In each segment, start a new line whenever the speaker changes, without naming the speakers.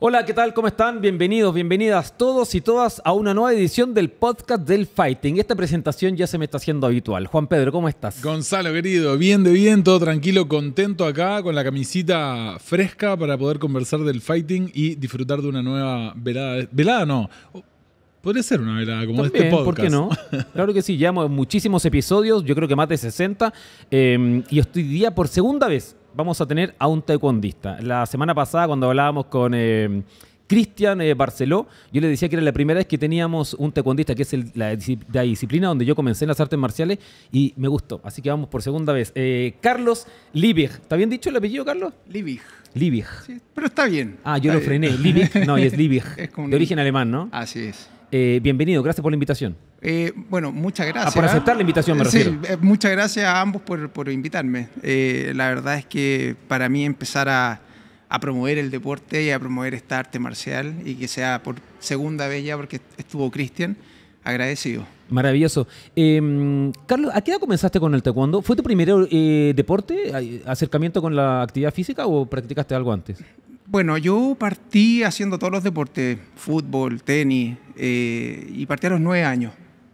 Hola, ¿qué tal? ¿Cómo están? Bienvenidos, bienvenidas todos y todas a una nueva edición del podcast del Fighting. Esta presentación ya se me está haciendo habitual. Juan Pedro, ¿cómo estás? Gonzalo, querido, bien de bien, todo
tranquilo, contento acá, con la camisita fresca para poder conversar del Fighting y
disfrutar de una nueva velada. Velada no, Podría ser una verdad, como este podcast. ¿Por qué no? claro que sí, llevamos muchísimos episodios, yo creo que más de 60. Em, y hoy día, por segunda vez, vamos a tener a un taekwondista. La semana pasada, cuando hablábamos con. Em, Cristian eh, Barceló, yo le decía que era la primera vez que teníamos un taekwondista, que es la, disciplina donde yo comencé en las artes marciales y me gustó. Así que vamos por segunda vez. Eh, Carlos Liebig, ¿Está bien dicho el apellido, Carlos? Liebig. Liebig. pero está bien. Ah, yo lo frené. Liebig, No, es Liebig, de origen alemán, ¿no? Así es. Eh, bienvenido, gracias por la invitación.
Eh, bueno, muchas ah, gracias. por aceptar la invitación, eh, muchas gracias a ambos por, invitarme. la verdad es que para mí empezar a, promover el deporte y a promover esta arte marcial y que sea por segunda vez ya porque estuvo Cristian, agradecido.
Maravilloso. Em, Carlos, ¿a qué edad comenzaste con el taekwondo? ¿Fue tu primer deporte, acercamiento con la actividad física o practicaste algo antes? Bueno, yo partí
haciendo todos los deportes, fútbol, tenis, eh, y partí a los nueve años.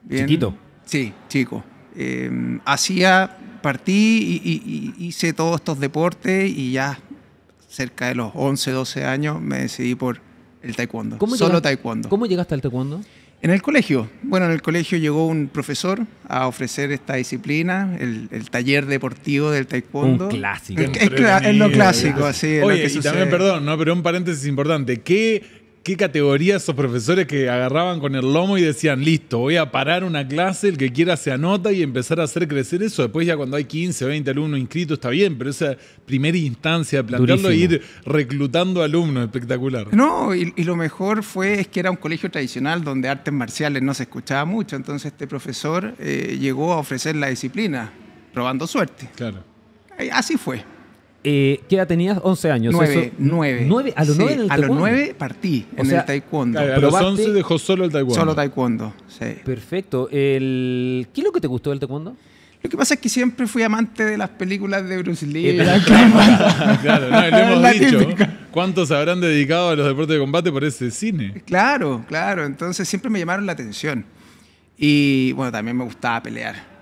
¿Chiquito? Sí, chico. Eh, hacía, partí y, hice todos estos deportes y ya cerca de los 11, 12 años me decidí por el taekwondo, solo taekwondo. ¿Cómo llegaste al taekwondo? En el colegio, bueno, en el colegio llegó un profesor a ofrecer esta disciplina, el, taller deportivo del taekwondo. Un clásico. Es, lo clásico, así. es lo que y también, perdón, no, pero un paréntesis importante.
¿Qué qué categoría esos profesores que agarraban con el lomo y decían, listo, voy a parar una clase, el que quiera se anota y empezar a hacer crecer eso. Después ya cuando hay 15, 20 alumnos inscritos está
bien, pero esa primera instancia de plantearlo e ir reclutando alumnos, espectacular. No, y, lo mejor fue es que era un colegio tradicional donde artes marciales no se escuchaba mucho, entonces este profesor eh, llegó a ofrecer la disciplina, probando suerte. Claro. Eh,
así fue. Eh, ¿Qué edad tenías? 11 años. 9, a los 9
partí en el taekwondo. a los 11 dejó
solo el taekwondo. Solo taekwondo, sí. Perfecto. ¿Qué es lo que te gustó del taekwondo?
Lo que pasa es que siempre fui amante de las películas de Bruce Lee. Eh, claro, lo hemos dicho.
¿Cuántos habrán dedicado a los deportes de combate por ese cine?
Claro, claro. Entonces siempre me llamaron la atención. Y bueno, también me gustaba pelear.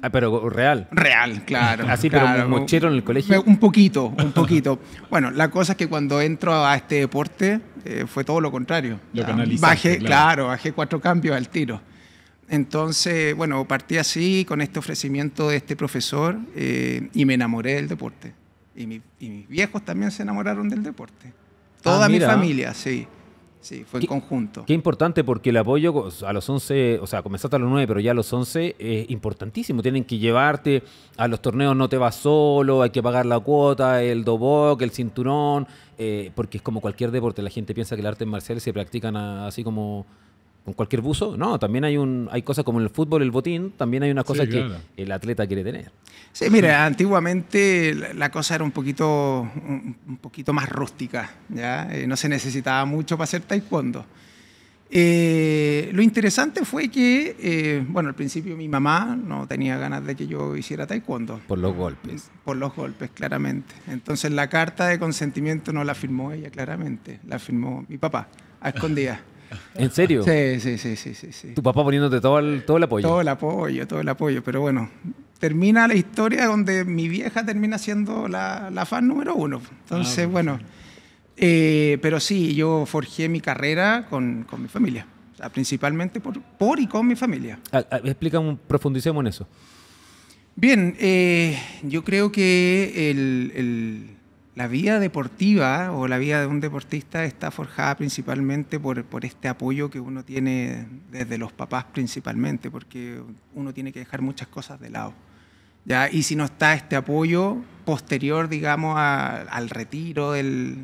Ah, pero real. Real, claro. Así, ah, pero mochero en el colegio. Un poquito, un poquito. bueno, la cosa es que cuando entro a este deporte eh, fue todo lo contrario. Lo bajé, claro. bajé cuatro cambios al tiro. Entonces, bueno, partí así con este ofrecimiento de este profesor eh, y me enamoré del deporte. Y, mis viejos también se enamoraron del deporte. Toda ah, mi familia, sí. Sí, fue en conjunto.
Qué importante porque el apoyo a los 11, o sea, comenzaste a los 9, pero ya a los 11 es importantísimo. Tienen que llevarte a los torneos, no te vas solo, hay que pagar la cuota, el dobok, el cinturón, eh, porque es como cualquier deporte. La gente piensa que el arte marcial se practican así como con cualquier buzo. No, también hay un hay cosas como el fútbol, el botín, también hay una cosa que el atleta quiere tener. Sí, mira, antiguamente
la cosa era un poquito, un poquito más rústica, ¿ya? Eh, no se necesitaba mucho para hacer taekwondo. Eh, lo interesante fue que, eh, bueno, al principio mi mamá no tenía ganas de que yo hiciera taekwondo. Por los golpes. Por los golpes, claramente. Entonces la carta de consentimiento no la firmó ella, claramente, la firmó mi papá, a escondidas.
¿En serio? Sí,
sí, sí, sí, sí,
Tu papá poniéndote todo el, todo
el apoyo. Todo el apoyo, todo el apoyo. Pero bueno, termina la historia donde mi vieja termina siendo la, la fan número uno. Entonces, ah, bueno. Eh, pero sí, yo forjé mi carrera con, mi familia. principalmente por, por, y con mi familia. Ah,
ah, explica, profundicemos en eso.
Bien, eh, yo creo que el la vida deportiva o la vida de un deportista está forjada principalmente por, por, este apoyo que uno tiene desde los papás principalmente, porque uno tiene que dejar muchas cosas de lado. ¿ya? Y si no está este apoyo posterior, digamos, al retiro de,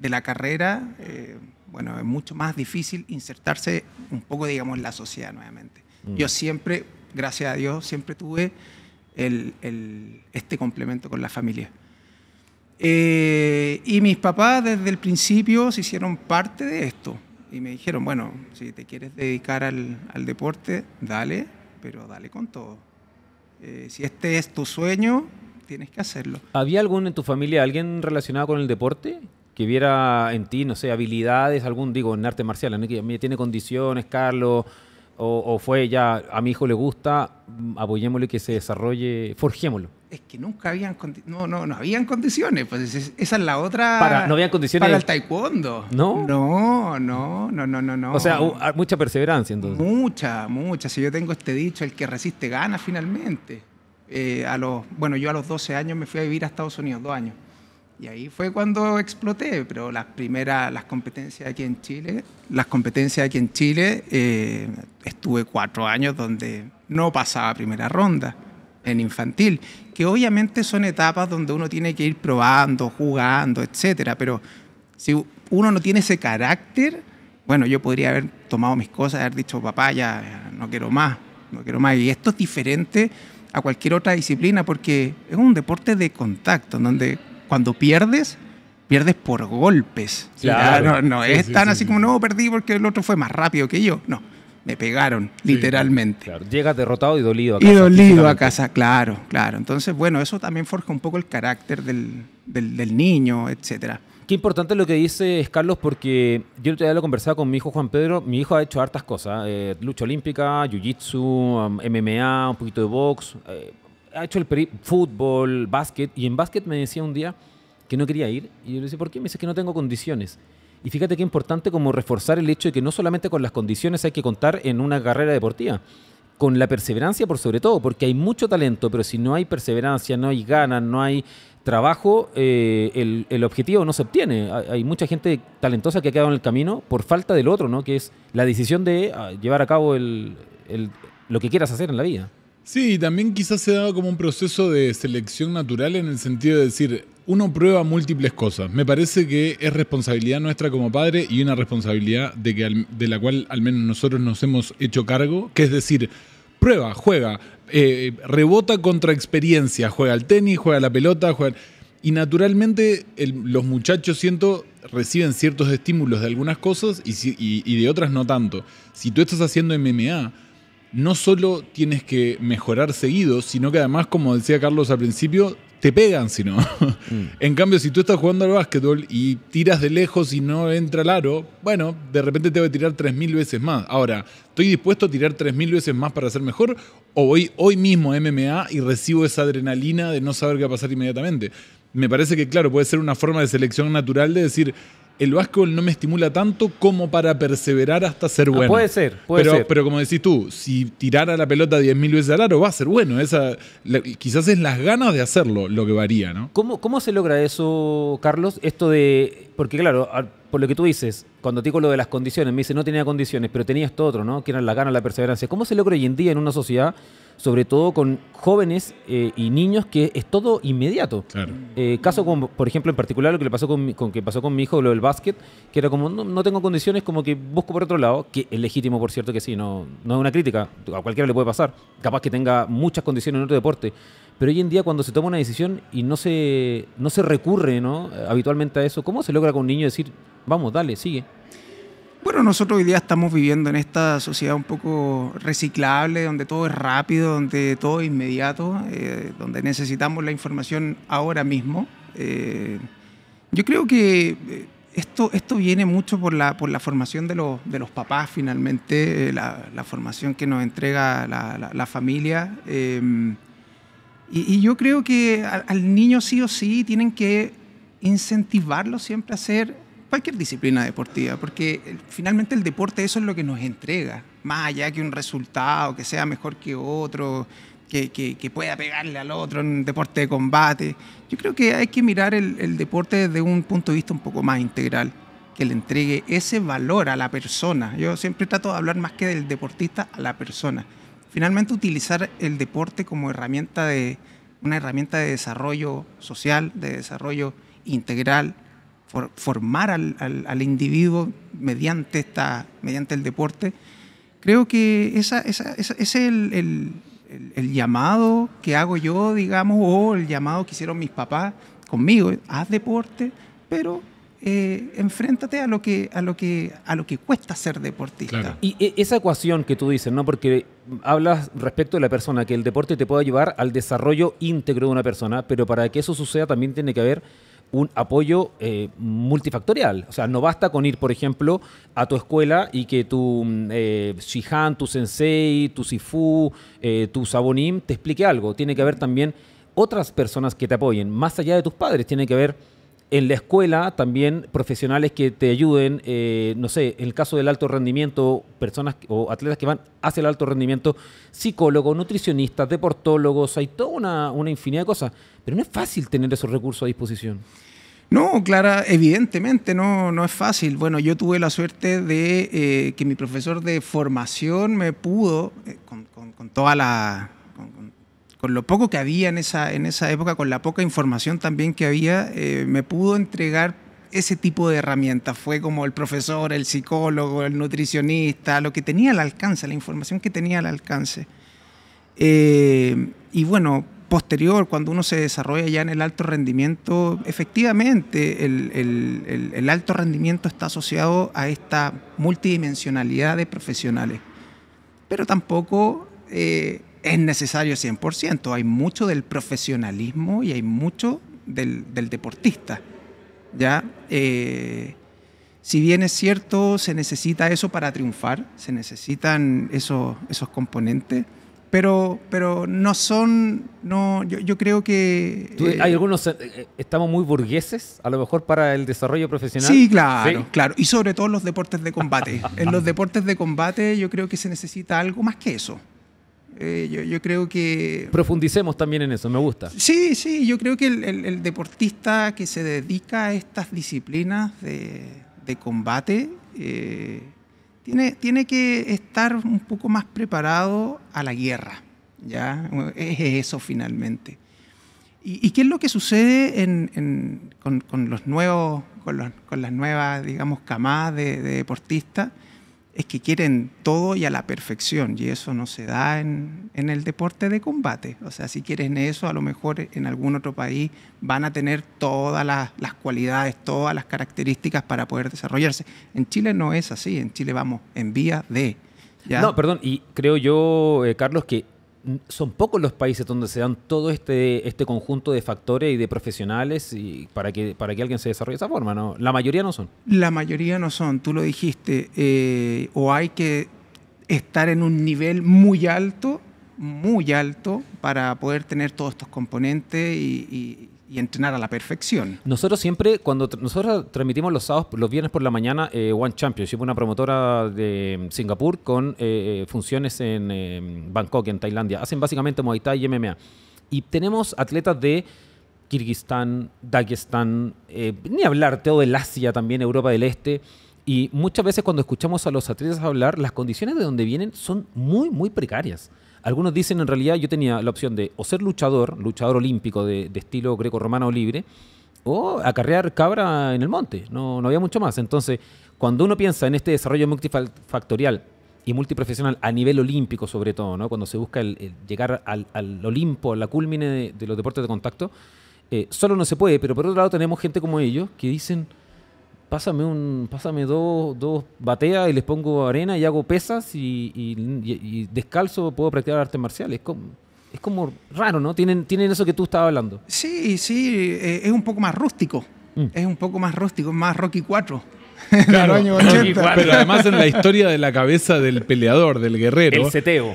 la carrera, eh, bueno, es mucho más difícil insertarse un poco, digamos, en la sociedad nuevamente. Mm. Yo siempre, gracias a Dios, siempre tuve este complemento con la familia. Eh, y mis papás desde el principio se hicieron parte de esto y me dijeron, bueno, si te quieres dedicar al, deporte, dale, pero dale con todo. Eh, si este es tu sueño, tienes que
hacerlo. ¿Había algún en tu familia, alguien relacionado con el deporte? Que viera en ti, no sé, habilidades, algún, digo, en arte marcial, que tiene condiciones, Carlos, o, o, fue ya, a mi hijo le gusta, apoyémosle que se desarrolle, forjémoslo
es que nunca habían no no no habían condiciones pues esa es la otra para no
habían condiciones para el
taekwondo no
no
no no no no o sea
ah, mucha perseverancia entonces
mucha mucha si yo tengo este dicho el que resiste gana finalmente eh, a los bueno yo a los 12 años me fui a vivir a Estados Unidos dos años y ahí fue cuando exploté pero las primeras las competencias aquí en Chile las competencias aquí en Chile eh, estuve cuatro años donde no pasaba primera ronda en infantil que obviamente son etapas donde uno tiene que ir probando, jugando, etcétera, pero si uno no tiene ese carácter, bueno, yo podría haber tomado mis cosas, haber dicho, papá, ya no quiero más, no quiero más. Y esto es diferente a cualquier otra disciplina porque es un deporte de contacto, donde cuando pierdes, pierdes por golpes. Ah, no, es tan así como, no, perdí porque el otro fue más rápido que yo. No, me pegaron, literalmente.
Llega derrotado y dolido a casa. Y dolido a
casa, claro, claro. Entonces, bueno, eso también forja un poco
el carácter del, niño, etcétera. Qué importante lo que dice, Carlos, porque yo ya lo conversaba con mi hijo Juan Pedro. Mi hijo ha hecho hartas cosas: ¿eh? Eh, lucha olímpica, jiu-jitsu, MMA, um, un poquito de box. Eh, ha hecho el fútbol, básquet. Y en básquet me decía un día que no quería ir. Y yo le decía, ¿por qué? Me dice que no tengo condiciones. Y fíjate qué importante como reforzar el hecho de que no solamente con las condiciones hay que contar en una carrera deportiva, con la perseverancia por sobre todo, porque hay mucho talento, pero si no hay perseverancia, no hay ganas, no hay trabajo, eh, el, objetivo no se obtiene. Hay, mucha gente talentosa que ha quedado en el camino por falta del otro, ¿no? que es la decisión de ah, llevar a cabo lo que quieras hacer en la vida.
Sí, también quizás se dado como un proceso de selección natural en el sentido de decir, uno prueba múltiples cosas. Me parece que es responsabilidad nuestra como padre y una responsabilidad de, la cual al menos nosotros nos hemos hecho cargo, que es decir, prueba, juega, eh, rebota contra experiencia, juega al tenis, juega a la pelota, juega... Y naturalmente los muchachos, siento, reciben ciertos estímulos de algunas cosas y de otras no tanto. Si tú estás haciendo MMA, no solo tienes que mejorar seguido, sino que además, como decía Carlos al principio, te pegan si no. Mm. en cambio, si tú estás jugando al básquetbol y tiras de lejos y no entra el aro, bueno, de repente te voy a tirar 3.000 veces más. Ahora, ¿estoy dispuesto a tirar 3.000 veces más para ser mejor? ¿O voy hoy mismo a MMA y recibo esa adrenalina de no saber qué va a pasar inmediatamente? Me parece que, claro, puede ser una forma de selección natural de decir, el básquetbol no me estimula tanto como para perseverar hasta ser ah, bueno. puede ser, puede pero, ser. Pero como decís tú, si tirara la pelota 10.000 veces al aro, va a ser bueno. Esa, quizás es las ganas de hacerlo lo que varía, ¿no?
¿Cómo, ¿Cómo se logra eso, Carlos? Esto de porque claro, por lo que tú dices, cuando te digo lo de las condiciones, me dice no tenía condiciones, pero tenías todo otro, ¿no? Que eran la gana, la perseverancia. ¿Cómo se logra hoy en día en una sociedad, sobre todo con jóvenes eh, y niños, que es todo inmediato? Claro. Eh, caso como, por ejemplo, en particular lo que le pasó con, que pasó con mi hijo, lo del básquet, que era como no, tengo condiciones, como que busco por otro lado, que es legítimo, por cierto, que sí, no, no es una crítica, a cualquiera le puede pasar. Capaz que tenga muchas condiciones en otro deporte pero hoy en día cuando se toma una decisión y no se, no se recurre habitualmente a eso, ¿cómo se logra con un niño decir, vamos, dale, sigue? Bueno, nosotros hoy día estamos viviendo en esta sociedad un poco reciclable,
donde todo es rápido, donde todo es inmediato, eh, donde necesitamos la información ahora mismo. Eh, yo creo que eh, esto, esto viene mucho por la, por la formación de los, de los papás, finalmente, la, formación que nos entrega la, la, la familia. Y, yo creo que al, niño sí o sí tienen que incentivarlo siempre a hacer cualquier disciplina deportiva, porque finalmente el deporte eso es lo que nos entrega, más allá que un resultado que sea mejor que otro, que, que, pueda pegarle al otro en un deporte de combate. Yo creo que hay que mirar el, el deporte desde un punto de vista un poco más integral que le entregue ese valor a la persona. Yo siempre trato de hablar más que del deportista a la persona finalmente utilizar el deporte como herramienta de, una herramienta de desarrollo social, de desarrollo integral, formar al, individuo mediante, el deporte. Creo que ese es el, el, llamado que hago yo, digamos, o el llamado que hicieron mis papás conmigo. Haz deporte, pero eh, enfréntate a lo que a lo
que a lo que
cuesta ser deportista.
Y e, esa ecuación que tú dices, ¿no? Porque hablas respecto de la persona, que el deporte te puede llevar al desarrollo íntegro de una persona, pero para que eso suceda también tiene que haber un apoyo eh, multifactorial. O sea, no basta con ir, por ejemplo, a tu escuela y que tu mm, eh, Shihan, tu Sensei, tu Sifu, tu Sabonim te explique algo. Tiene que haber también otras personas que te apoyen, más allá de tus padres. Tiene que haber en la escuela también profesionales que te ayuden, eh, no sé, en el caso del alto rendimiento, personas o atletas que van hacia el alto rendimiento, psicólogos, nutricionistas, deportólogos, hay toda una, infinidad de cosas, pero no es fácil tener esos recursos a disposición. No, Clara, evidentemente no, no es fácil. Bueno,
yo tuve la suerte de eh, que mi profesor de formación me pudo, eh, con, con, con, toda la, con lo poco que había en esa, en esa época, con la poca información también que había, eh, me pudo entregar ese tipo de herramientas. Fue como el profesor, el psicólogo, el nutricionista, lo que tenía al alcance, la información que tenía al alcance. Eh, y bueno, posterior, cuando uno se desarrolla ya en el alto rendimiento, efectivamente el, alto rendimiento está asociado a esta multidimensionalidad de profesionales. Pero tampoco eh, es necesario 100%. Hay mucho del profesionalismo y hay mucho del, deportista. ¿ya? Eh, si bien es cierto, se necesita eso para triunfar, se necesitan esos, esos componentes. Pero, pero no son, no, yo, creo que... Eh, hay
algunos, eh, estamos muy burgueses, a lo mejor para el desarrollo profesional. Sí, claro, claro. Y sobre
todo en los deportes de combate. en los deportes de combate yo creo que se necesita algo más que eso.
Eh, yo, creo que... Profundicemos también en eso, me gusta. Sí,
sí, yo creo que el, deportista que se dedica a estas disciplinas
de, combate
eh, tiene, tiene que estar un poco más preparado a la guerra, ¿ya? Es eso finalmente. ¿Y, qué es lo que sucede en, con, con, los nuevos, con, las nuevas, digamos, camadas de deportistas? es que quieren todo y a la perfección, y eso no se da en, el deporte de combate. O sea, si quieren eso, a lo mejor en algún otro país van a tener todas las, cualidades, todas las características para poder desarrollarse. En Chile no es así, en Chile vamos
en vía de... No, perdón, y creo yo, eh, Carlos, que son pocos los países donde se dan todo este, este conjunto de factores y de profesionales y para, que, para que alguien se desarrolle de esa forma, ¿no? La mayoría no son.
La mayoría no son, tú lo dijiste, eh, o hay que estar en un nivel muy alto, muy alto, para poder tener todos estos componentes y y entrenar a la perfección.
Nosotros siempre, cuando nosotros transmitimos los sábados, los viernes por la mañana, eh, One Championship, una promotora de mm, Singapur con eh, eh, funciones en Bangkok, en Tailandia. Hacen básicamente Muay Thai y MMA. Y tenemos atletas de Kirguistán, Dagestán, ni hablar, todo del Asia también, Europa del Este. Y muchas veces cuando escuchamos a los atletas hablar, las condiciones de donde vienen son muy, muy precarias. Algunos dicen en realidad yo tenía la opción de o ser luchador, luchador olímpico de, estilo greco-romano libre, o acarrear cabra en el monte. No, no había mucho más. Entonces, cuando uno piensa en este desarrollo multifactorial y multiprofesional a nivel olímpico sobre todo, ¿no? cuando se busca llegar al, al, Olimpo, la culmine de, los deportes de contacto, eh, solo no se puede, pero por otro lado tenemos gente como ellos que dicen pásame un pásame dos, dos bateas y les pongo arena y hago pesas y, descalzo puedo practicar artes marciales. como, es como raro, ¿no? Tienen, tienen eso que tú estabas hablando. Sí, sí,
eh, es un poco más rústico. Mm. Es un poco más rústico, más Rocky 4. Pero además en la historia
de la cabeza del peleador, del guerrero.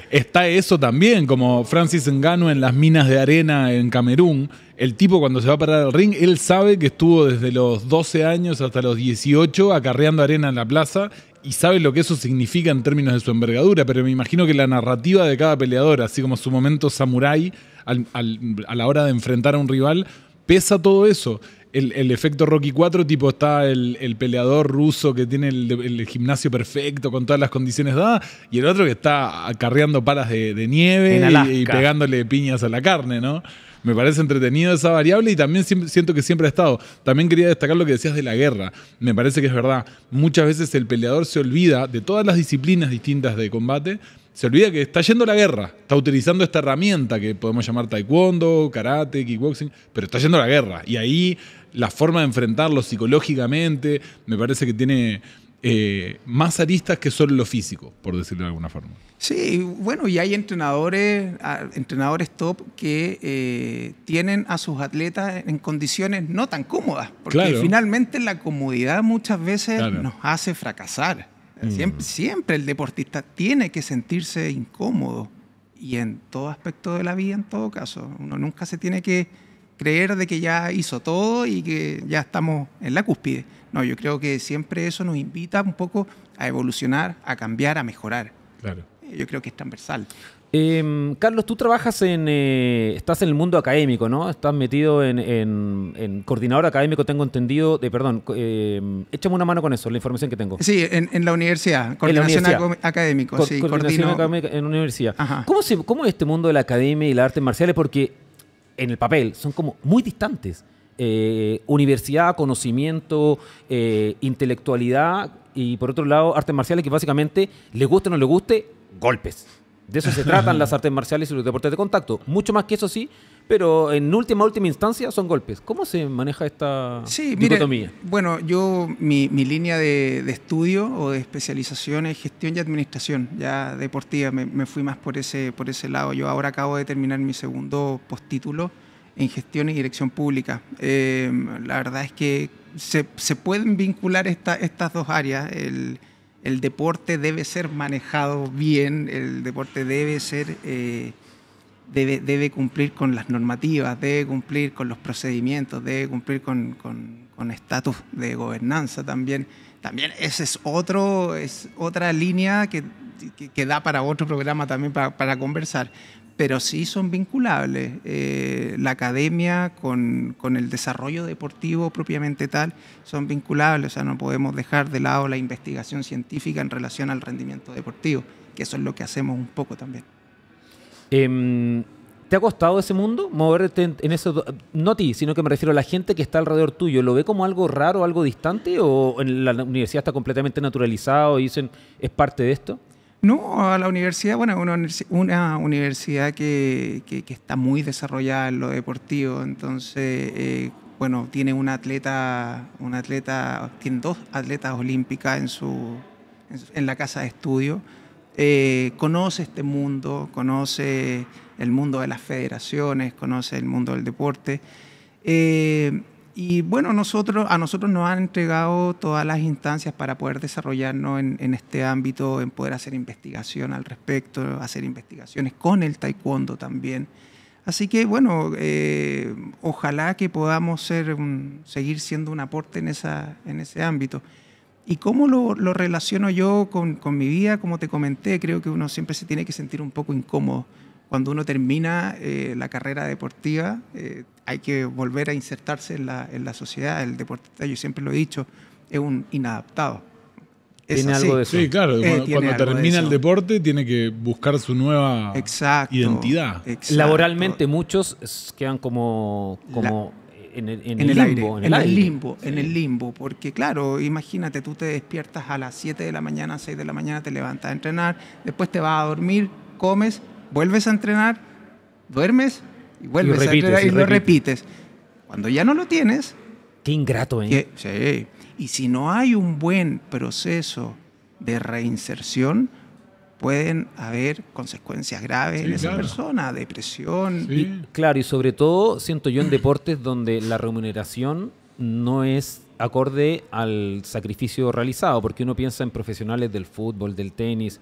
Está eso también, como Francis Engano en las minas de arena en Camerún. El tipo cuando se va a parar al ring, él sabe que estuvo desde los 12 años hasta los 18 acarreando arena en la plaza y sabe lo que eso significa en términos de su envergadura, pero me imagino que la narrativa de cada peleador, así como su momento samurái a la hora de enfrentar a un rival, pesa todo eso el, efecto Rocky 4, tipo está el, peleador ruso que tiene el, gimnasio perfecto con todas las condiciones dadas, y el otro que está acarreando palas de, nieve y, pegándole piñas a la carne, ¿no? Me parece entretenido esa variable y también siento que siempre ha estado. También quería destacar lo que decías de la guerra. Me parece que es verdad. Muchas veces el peleador se olvida de todas las disciplinas distintas de combate se olvida que está yendo la guerra, está utilizando esta herramienta que podemos llamar taekwondo, karate, kickboxing, pero está yendo la guerra. Y ahí la forma de enfrentarlo psicológicamente me parece que tiene eh, más aristas que solo lo físico, por decirlo de alguna forma.
Sí, bueno, y hay entrenadores, ah, entrenadores top que eh, tienen a sus atletas en condiciones no tan cómodas, porque finalmente la comodidad muchas veces nos hace fracasar. Siempre, mm. siempre, el deportista tiene que sentirse incómodo y en todo aspecto de la vida, en todo caso. Uno nunca se tiene que creer de que ya hizo todo y que ya estamos en la cúspide. No, yo creo que siempre eso nos invita
un poco a evolucionar, a
cambiar, a mejorar. Claro. Yo creo que es transversal.
Em, Carlos, tú trabajas en. Eh, estás en el mundo académico, ¿no? Estás metido en, coordinador académico, tengo entendido. De, perdón, em, échame una mano con eso, la información que tengo. Sí, en, la universidad, coordinación
académica. sí, coordinación académica
en la universidad. ¿Cómo, ¿Cómo es este mundo de la academia y las artes marciales? Porque en el papel son como muy distantes. Eh, universidad, conocimiento, eh, intelectualidad y por otro lado artes marciales que básicamente, le guste o no le guste, golpes. De eso se tratan las artes marciales y los deportes de contacto. Mucho más que eso sí, pero en última, última instancia son golpes. ¿Cómo se maneja esta sí, dicotomía?
bueno, yo, mi, mi línea de, de, estudio o de especialización es gestión y administración, ya deportiva. Me, me, fui más por ese, por ese lado. Yo ahora acabo de terminar mi segundo postítulo en gestión y dirección pública. Eh, la verdad es que se, se pueden vincular esta, estas dos áreas. El, el deporte debe ser manejado bien, el deporte debe ser... Eh, debe, cumplir con las normativas, debe cumplir con los procedimientos, debe cumplir con estatus de gobernanza también. También esa es, es otra línea que, que, da para otro programa también para, para conversar pero sí son vinculables. Eh, la academia con, el desarrollo deportivo propiamente tal son vinculables, o sea, no podemos dejar de lado la investigación científica en relación al rendimiento deportivo, que eso es lo que hacemos un poco también.
Em, ¿Te ha costado ese mundo moverte en, eso? No a ti, sino que me refiero a la gente que está alrededor tuyo. ¿Lo ve como algo raro, algo distante? ¿O en la universidad está completamente naturalizado y dicen, es parte de esto?
No, a la universidad, bueno, una, una universidad que, está muy desarrollada en lo deportivo, entonces, eh, bueno, tiene un atleta, un atleta, tiene dos atletas olímpicas en, su, en la casa de estudio, eh, conoce este mundo, conoce el mundo de las federaciones, conoce el mundo del deporte. Eh, y bueno, nosotros, a nosotros nos han entregado todas las instancias para poder desarrollarnos en, este ámbito, en poder hacer investigación al respecto, hacer investigaciones con el taekwondo también. Así que bueno, eh, ojalá que podamos ser seguir siendo un aporte en, esa, en ese ámbito. ¿Y cómo lo, lo relaciono yo con, con mi vida? Como te comenté, creo que uno siempre se tiene que sentir un poco incómodo cuando uno termina eh, la carrera deportiva, eh, hay que volver a insertarse en la, sociedad. El deportista, yo siempre lo he dicho, es un inadaptado. tiene algo de eso. Sí, claro. Eh, cuando termina el
deporte, tiene que buscar su nueva
identidad. Laboralmente, muchos quedan como. como en el, limbo, en el, limbo,
en el limbo, porque claro, imagínate, tú te despiertas a las 7 de la mañana, 6 de la mañana, te levantas a entrenar, después te vas a dormir, comes, vuelves a entrenar, duermes y vuelves a entrenar y, lo repites. Cuando ya no lo tienes... Qué ingrato, ¿eh? Y si no hay un buen proceso de reinserción, pueden haber consecuencias graves en esa persona,
depresión. claro, y sobre todo siento yo en deportes donde la remuneración no es acorde al sacrificio realizado, porque uno piensa en profesionales del fútbol, del tenis,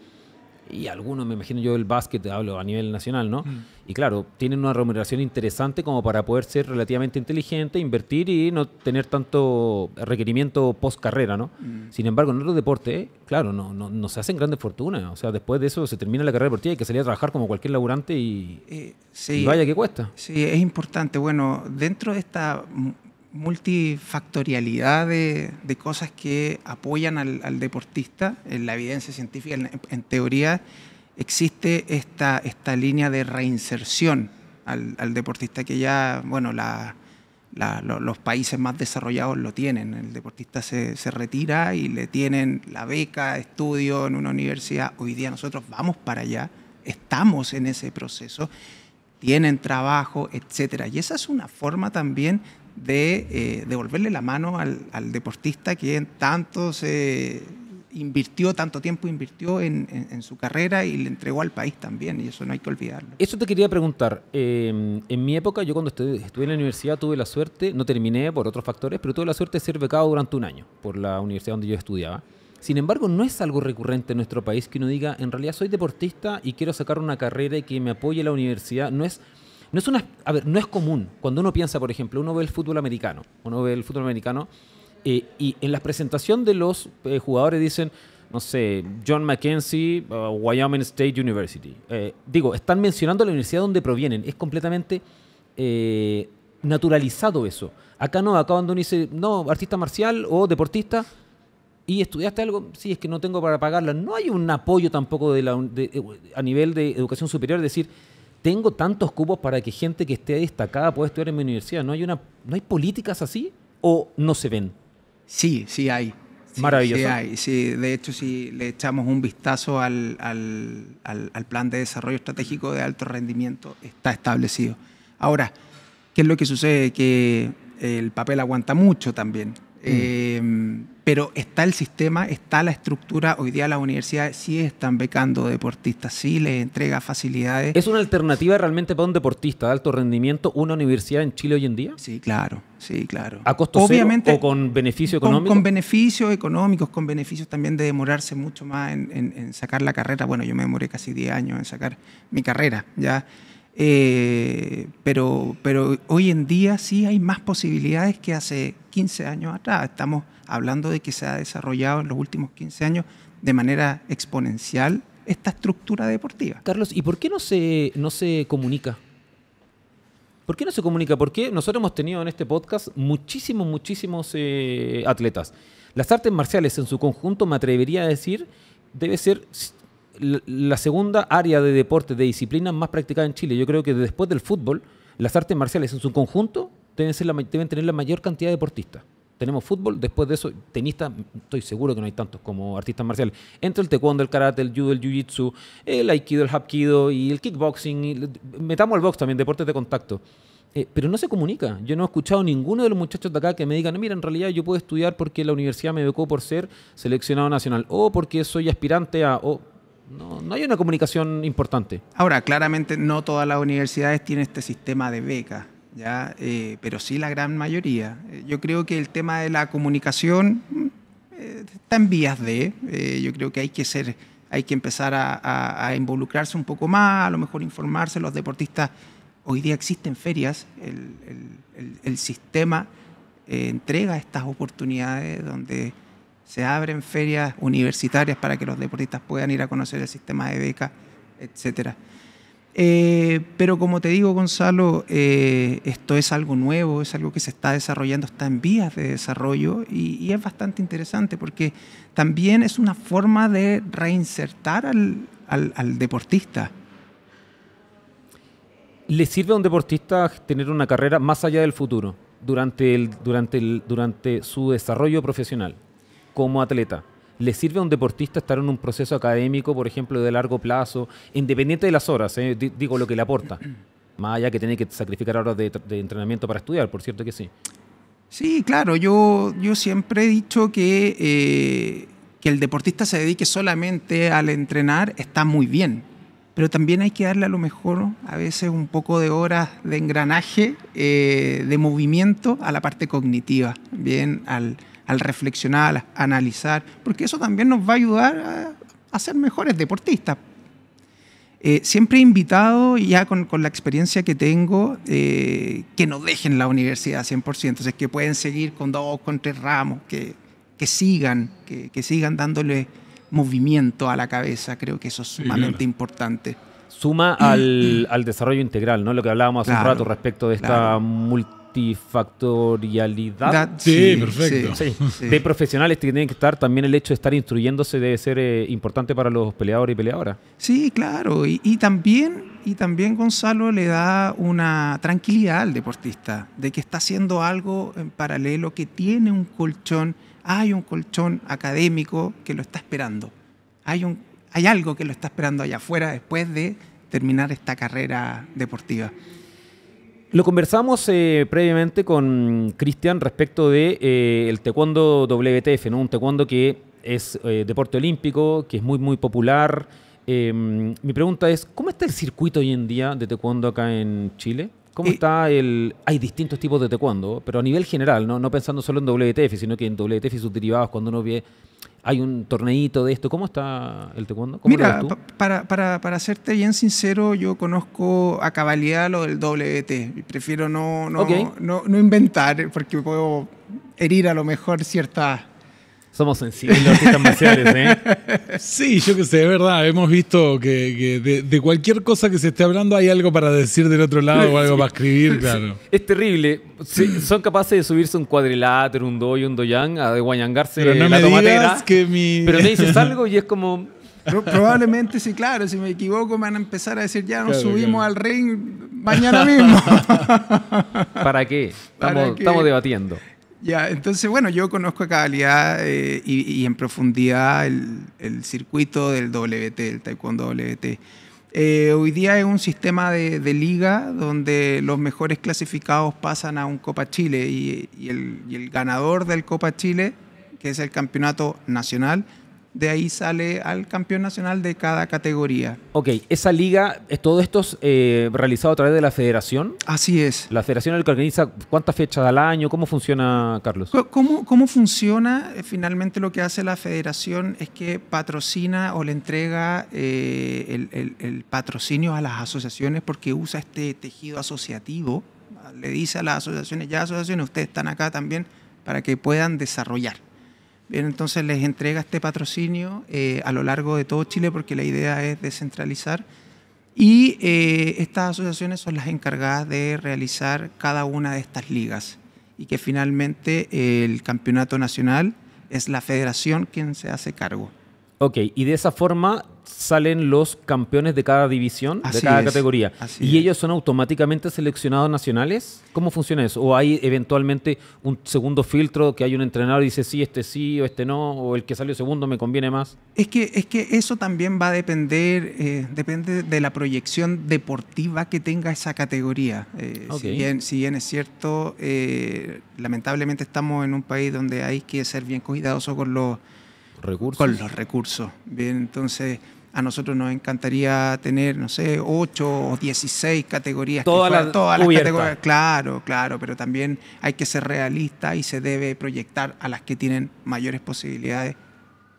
y algunos, me imagino yo, el básquet, hablo a nivel nacional, ¿no? Mm. Y claro, tienen una remuneración interesante como para poder ser relativamente inteligente, invertir y no tener tanto requerimiento post carrera, ¿no? Mm. Sin embargo, en otros deportes, claro, no, no, se hacen grandes fortunas. O sea, después de eso se termina la carrera deportiva y hay que salir a trabajar como cualquier laburante y, eh, y vaya que cuesta. Sí, es importante. Bueno, dentro de
esta multifactorialidad de, cosas que apoyan al, deportista. En la evidencia científica, en, teoría, existe esta, esta, línea de reinserción al, deportista que ya, bueno, los países más desarrollados lo tienen. El deportista se, se, retira y le tienen la beca, estudio en una universidad. Hoy día nosotros vamos para allá, estamos en ese proceso, tienen trabajo, etcétera. Y esa es una forma también de eh, devolverle la mano al, deportista que tanto se invirtió, tanto tiempo invirtió en, su carrera y le entregó al país también, y eso no hay que
olvidarlo. Eso te quería preguntar. Em, en mi época, yo cuando estuve, estuve, en la universidad tuve la suerte, no terminé por otros factores, pero tuve la suerte de ser becado durante un año por la universidad donde yo estudiaba. Sin embargo, no es algo recurrente en nuestro país que uno diga, en realidad soy deportista y quiero sacar una carrera y que me apoye la universidad. No es no es, una, a ver, no es común. Cuando uno piensa, por ejemplo, uno ve el fútbol americano, uno ve el fútbol americano eh, y en la presentación de los eh, jugadores dicen, no sé, John McKenzie, uh, Wyoming State University. Eh, digo, están mencionando la universidad donde provienen. Es completamente naturalizado eso. Acá no, acá cuando uno dice, no, artista marcial o deportista, ¿Y estudiaste algo? Sí, es que no tengo para pagarla. No hay un apoyo tampoco de la, a nivel de educación superior, es decir, tengo tantos cupos para que gente que esté destacada pueda estudiar en mi universidad. ¿No hay, una, ¿no hay políticas así o no se ven? Sí, sí hay. Maravilloso.
de hecho, si le echamos un vistazo al, al, al, al, plan de desarrollo estratégico de alto rendimiento, está establecido. Ahora, ¿qué es lo que sucede? Que el papel aguanta mucho también. Mm. Em, pero está el sistema, está la
estructura. Hoy día las universidades sí están becando deportistas, sí les entrega facilidades. ¿Es una alternativa realmente para un deportista de alto rendimiento una universidad en Chile hoy en día? Sí, claro, sí, claro. ¿A costo Obviamente, o con beneficio económico? Con,
beneficios económicos, con beneficios también de demorarse mucho más en, en sacar la carrera. Bueno, yo me demoré casi 10 años en sacar mi carrera, ya. Eh, pero, pero hoy en día sí hay más posibilidades que hace 15 años atrás. Estamos hablando de que se ha desarrollado en los últimos 15 años de manera exponencial esta estructura deportiva. Carlos, ¿y por qué no se,
no se comunica? ¿Por qué no se comunica? Porque nosotros hemos tenido en este podcast muchísimos, muchísimos eh, atletas. Las artes marciales en su conjunto, me atrevería a decir, debe ser la segunda área de deportes, de disciplina más practicada en Chile. Yo creo que después del fútbol, las artes marciales en su conjunto deben, tener la mayor cantidad de deportistas. Tenemos fútbol, después de eso, tenistas, estoy seguro que no hay tantos como artistas marciales. Entre el taekwondo, el karate, el judo, el jiu-jitsu, el aikido, el hapkido y el kickboxing. metamos el, box también, deportes de contacto. Eh, pero no se comunica. Yo no he escuchado a ninguno de los muchachos de acá que me digan, mira, en realidad yo puedo estudiar porque la universidad me educó por ser seleccionado nacional o porque soy aspirante a no, hay una comunicación importante. Ahora,
claramente no todas las universidades tienen este sistema de becas. ¿ya? Eh, pero sí la gran mayoría. Eh, yo creo que el tema de la comunicación eh, está en vías de, yo creo que hay que ser, hay que empezar a, involucrarse un poco más, a lo mejor informarse, los deportistas, hoy día existen ferias, el sistema entrega estas oportunidades donde se abren ferias universitarias para que los deportistas puedan ir a conocer el sistema de beca, etc. Eh, pero como te digo, Gonzalo, eh, esto es algo nuevo, es algo que se está desarrollando, está en vías de desarrollo y, es bastante interesante porque también es una forma de reinsertar al,
al, al deportista. ¿Le sirve a un deportista tener una carrera más allá del futuro durante, el, durante, el, durante su desarrollo profesional? como atleta? ¿Le sirve a un deportista estar en un proceso académico, por ejemplo, de largo plazo, independiente de las horas, eh? digo lo que le aporta? Más allá que tiene que sacrificar horas de, entrenamiento para estudiar, por cierto que sí.
Sí, claro, yo, yo siempre he dicho que, eh, que el deportista se dedique solamente al entrenar está muy bien, pero también hay que darle a lo mejor a veces un poco de horas de engranaje, eh, de movimiento a la parte cognitiva, bien al, al reflexionar, analizar, porque eso también nos va a ayudar a, ser mejores deportistas. Eh, siempre he invitado, ya con, la experiencia que tengo, eh, que no dejen la universidad 100%, que pueden seguir con dos, con tres ramos, que, que sigan, que, sigan dándole
movimiento a la cabeza, creo que eso es sumamente importante. Suma al, desarrollo integral, ¿no? Lo que hablábamos hace un rato respecto de esta claro multifactorialidad sí, perfecto. de profesionales que tienen que estar, también el hecho de estar instruyéndose debe ser eh, importante para los peleadores y peleadoras. Sí, claro, y,
también, y también Gonzalo le da una tranquilidad al deportista de que está haciendo algo en paralelo, que tiene un colchón, hay un colchón académico que lo está esperando, hay, un, hay algo que lo está esperando allá afuera después de terminar esta
carrera deportiva. Lo conversamos eh, previamente con Cristian respecto de eh, el taekwondo WTF, ¿no? un taekwondo que es eh, deporte olímpico, que es muy muy popular. Em, mi pregunta es, ¿cómo está el circuito hoy en día de taekwondo acá en Chile? ¿Cómo está el...? Hay distintos tipos de taekwondo, pero a nivel general, ¿no? no pensando solo en WTF, sino que en WTF y sus derivados, cuando uno ve ¿Hay un torneito de esto? ¿Cómo está el taekwondo? ¿Cómo Mira,
Para, para, para, serte bien sincero, yo conozco a cabalidad lo del WT. Prefiero no, no, no, no, inventar porque puedo herir a lo mejor ciertas
somos sensibles los artistas marciales,
¿eh? Sí, yo que sé, es verdad. Hemos visto que, de, cualquier cosa que se esté hablando hay algo para decir del otro lado o algo para escribir, claro.
Es terrible. son capaces de subirse un cuadrilátero, un doy, un doyang, a guayangarse pero no la me tomatera, que mi... Pero me dices algo
y es como... Probablemente sí, claro, si me equivoco me van a empezar a decir ya nos subimos al ring mañana mismo. ¿Para qué?
estamos debatiendo.
Ya, entonces, bueno, yo conozco a cabalidad eh, y, en profundidad el, circuito del WT, el Taekwondo WT. Eh, hoy día es un sistema de, liga donde los mejores clasificados pasan a un Copa Chile y, el, y el ganador del Copa Chile, que es el campeonato nacional, de ahí sale al campeón nacional de cada categoría.
Ok, esa liga, eh, todo esto es eh, realizado a través de la federación. Así es. La federación es el que organiza cuántas fechas al año, ¿cómo funciona, Carlos?
¿Cómo, ¿Cómo funciona? Eh, finalmente lo que hace la federación es que patrocina o le entrega el patrocinio a las asociaciones porque usa este tejido asociativo. Le dice a las asociaciones, ya asociaciones, ustedes están acá también para que puedan desarrollar entonces les entrega este patrocinio eh, a lo largo de todo Chile porque la idea es descentralizar. Y eh, estas asociaciones son las encargadas de realizar cada una de estas ligas. Y que finalmente eh, el campeonato nacional es la federación quien se hace cargo.
Ok, y de esa forma salen los campeones de cada división, de cada categoría. ¿Y ellos son automáticamente seleccionados nacionales? ¿Cómo funciona eso? ¿O hay eventualmente un segundo filtro que hay un entrenador y dice sí, este sí o este no, o el que salió segundo me conviene más?
Es que, es que eso también va a depender, eh, depende de la proyección deportiva que tenga esa categoría. Eh, si, bien, si, es cierto, eh, lamentablemente estamos en un país donde hay que ser bien cuidadoso con los recursos. Con los recursos. Bien, entonces a nosotros nos encantaría tener, no sé, 8 o 16 categorías. Todas todas las categorías. Claro, claro, pero también hay que ser realista y se debe proyectar a las que tienen mayores posibilidades,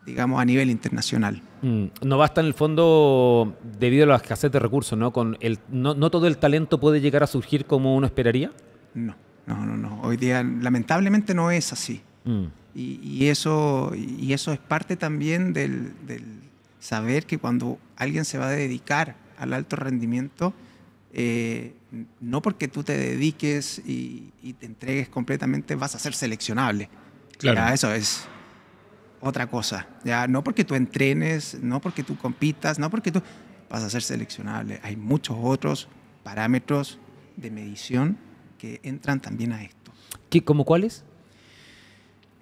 digamos, a nivel internacional.
Mm, no basta en el fondo, debido a la escasez de recursos, ¿no? Con el, no, ¿No todo el talento puede llegar a surgir como uno esperaría? No, no, no, no. Hoy día
lamentablemente no es así. Mm. Y, eso, y eso es parte también del, saber que cuando alguien se va a dedicar al alto rendimiento, eh, no porque tú te dediques y, te entregues completamente vas a ser seleccionable. Claro. eso es otra cosa. Ya, no porque tú entrenes, no porque tú compitas, no porque tú vas a ser seleccionable. Hay muchos otros parámetros de medición que entran también a esto. ¿Qué, como cuáles?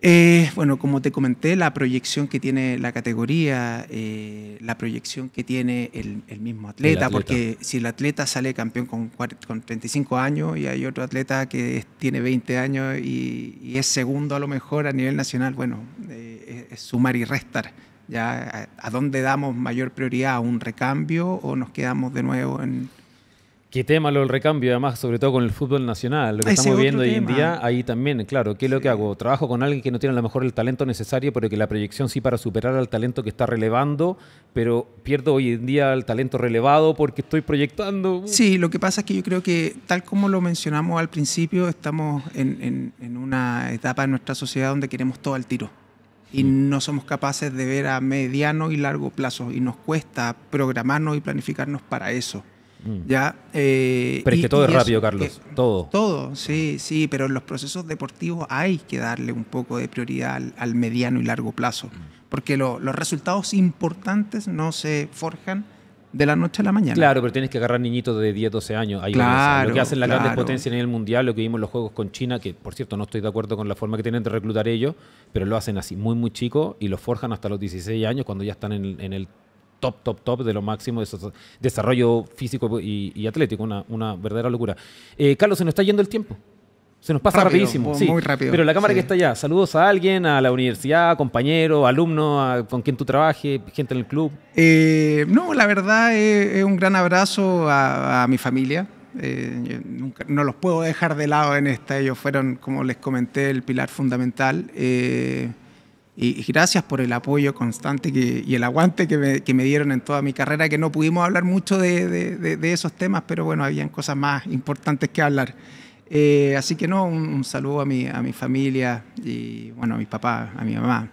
Eh, bueno, como te comenté, la proyección que tiene la categoría, eh, la proyección que tiene el, mismo atleta, porque si el atleta sale campeón con, con 35 años y hay otro atleta que tiene 20 años y, es segundo a lo mejor a nivel nacional, bueno, eh, es sumar y restar. ¿ya? ¿A dónde damos mayor prioridad? ¿A un recambio o nos quedamos de nuevo en,
Qué tema lo del recambio, además, sobre todo con el fútbol nacional. Lo que estamos viendo hoy en día, ahí también, claro, ¿qué es lo que hago? Trabajo con alguien que no tiene a lo mejor el talento necesario, porque que la proyección sí para superar al talento que está relevando, pero pierdo hoy en día el talento relevado porque estoy proyectando. Sí, lo que pasa es que yo creo que,
tal como lo mencionamos al principio, estamos en, en una etapa de nuestra sociedad donde queremos todo al tiro y mm. no somos capaces de ver a mediano y largo plazo y nos cuesta programarnos y planificarnos para eso. Mm. ¿ya? Eh, pero es que todo es rápido, Carlos. todo. Todo, sí, sí, pero en los procesos deportivos hay que darle un poco de prioridad al, mediano y largo plazo, mm. porque los resultados importantes no se forjan de la noche a la mañana. Claro,
pero tienes que agarrar niñitos de 10, 12 años. lo que hacen las grandes potencias en el mundial, lo que vimos en los juegos con China, que por cierto no estoy de acuerdo con la forma que tienen de reclutar ellos, pero lo hacen así muy, muy chico y los forjan hasta los 16 años cuando ya están en el top, top, top de lo máximo de desarrollo físico y, atlético. Una, verdadera locura. Eh, Carlos, se nos está yendo el tiempo. Se nos pasa rapidísimo. Sí, muy rápido. Pero la cámara que está allá, saludos a alguien, a la universidad, compañero, alumno, con quien tú trabajes, gente en el club.
Eh, no, la verdad es, un gran abrazo a, mi familia. Eh, no los puedo dejar de lado en esta. Ellos fueron, como les comenté, el pilar fundamental. Y gracias por el apoyo constante y el aguante que me, dieron en toda mi carrera, que no pudimos hablar mucho de, esos temas, pero bueno, habían cosas más importantes que hablar. Eh, así que no, un, saludo a mi, a mi familia y bueno, a mis papás, a mi mamá.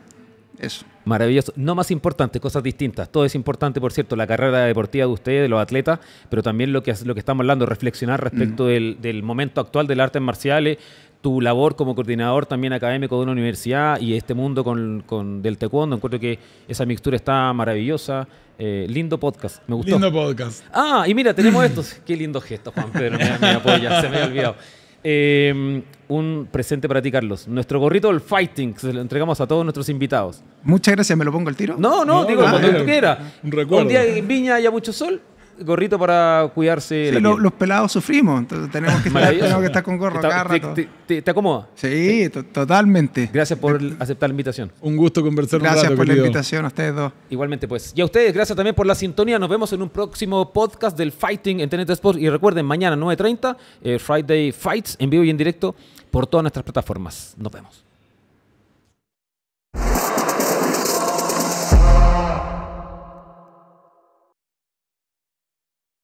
Eso.
Maravilloso. No más importante, cosas distintas. Todo es importante, por cierto, la carrera deportiva de ustedes, de los atletas, pero también lo que, lo que estamos hablando, reflexionar respecto mm. del, momento actual del artes marciales, tu labor como coordinador también académico de una universidad y este mundo con, del taekwondo, encuentro que esa mixtura está maravillosa. Eh, lindo podcast, me gustó. Lindo podcast. Ah, y mira, tenemos estos. Qué lindo gesto, Juan Pedro, me, apoya, se me había olvidado. Em, un presente para ti, Carlos. Nuestro gorrito del Fighting, se lo entregamos a todos nuestros invitados. Muchas gracias, ¿me lo pongo al tiro? No, no, digo, tú Un, un, día en Viña haya mucho sol, gorrito para cuidarse. los
pelados sufrimos, entonces tenemos que, estar,
que con gorro Te, acomoda? Sí, totalmente. Gracias por aceptar la invitación. Un gusto conversar Gracias un Gracias por la invitación a ustedes dos. Igualmente, pues. Y a ustedes, gracias también por la sintonía. Nos vemos en un próximo podcast del Fighting en TNT Sports. Y recuerden, mañana 9.30, eh, Friday Fights, en vivo y en directo por todas nuestras plataformas. Nos vemos.